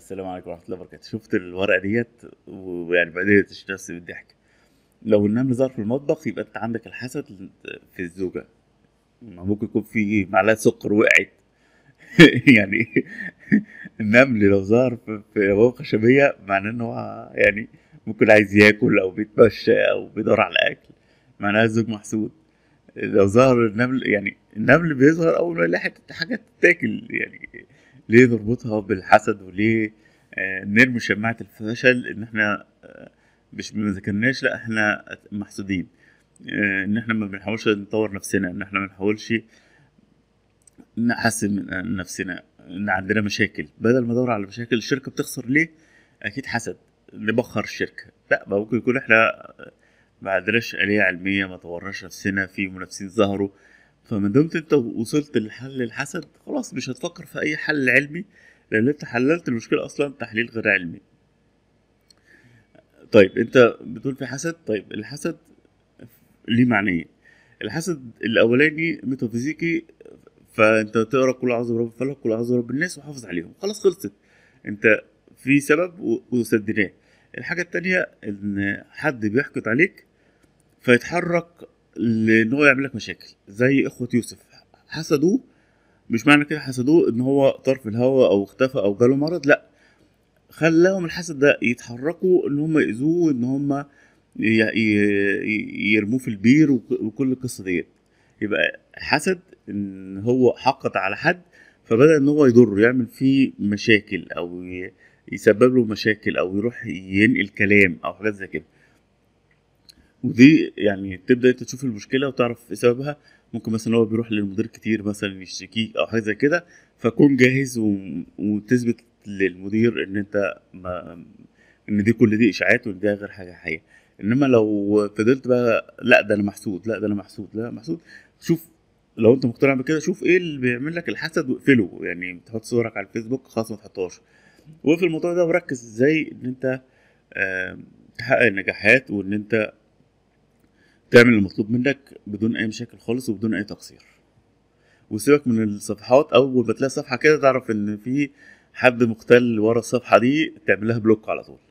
السلام عليكم ورحمه الله وبركاته شفت الورقه ديت ويعني بدات نفسي بالضحك لو النمل ظهر في المطبخ يبقى انت عندك الحسد في الزوجه ما ممكن يكون في معلقه سكر وقعت يعني النمل لو ظهر في ابواب خشبيه معناه ان هو يعني ممكن عايز ياكل او بيتمشى او بيدور على اكل معناها الزوج محسود لو ظهر النمل يعني النمل بيظهر اول ما يلاقي حته حاجه تتاكل يعني ليه نربطها بالحسد وليه آه، نرمي شماعة الفشل ان احنا آه، مش ما لا احنا محسودين آه، ان احنا ما بنحاولش نطور نفسنا ان احنا ما بنحاولش نحسن من نفسنا ان عندنا مشاكل بدل ما ادور على مشاكل الشركه بتخسر ليه اكيد حسد نبخر الشركه لا ممكن يكون احنا ما عندناش آلية علمية ما طورناش نفسنا في منافسين ظهروا فما دمت انت وصلت لحل الحسد خلاص مش هتفكر في اي حل علمي لان انت حللت المشكله اصلا تحليل غير علمي طيب انت بتقول في حسد طيب الحسد ليه معنيه الحسد الاولاني ميتافيزيقي فانت تقرا كل اعوذ رب الفلق كل اعوذ رب الناس وحافظ عليهم خلاص خلصت انت في سبب وسديناه الحاجه التانية ان حد بيحقد عليك فيتحرك هو يعمل لك مشاكل زي اخوه يوسف حسدوه مش معنى كده حسدوه ان هو طار في الهواء او اختفى او جاله مرض لا خلاهم الحسد ده يتحركوا ان هم يأذوه ان هم يرموه في البير وكل القصه ديت يبقى حسد ان هو حقد على حد فبدا ان هو يضره يعمل فيه مشاكل او يسبب له مشاكل او يروح ينقل كلام او حاجات زي كده ودي يعني تبدا انت تشوف المشكله وتعرف سببها ممكن مثلا هو بيروح للمدير كتير مثلا يشتكيك او حاجه زي كده فكون جاهز و... وتثبت للمدير ان انت ما ان دي كل دي اشاعات وان دي غير حاجه حقيقيه انما لو فضلت بقى لا ده انا محسود لا ده انا محسود لا محسود شوف لو انت مقتنع بكده شوف ايه اللي بيعمل لك الحسد واقفله يعني تحط صورك على الفيسبوك خلاص ما تحطهاش وفي الموضوع ده وركز ازاي ان انت آه، تحقق نجاحات وان انت تعمل المطلوب منك بدون اي مشاكل خالص وبدون اي تقصير وسيبك من الصفحات اول ما تلاقي صفحه كده تعرف ان في حد مختل ورا الصفحه دي تعملها بلوك على طول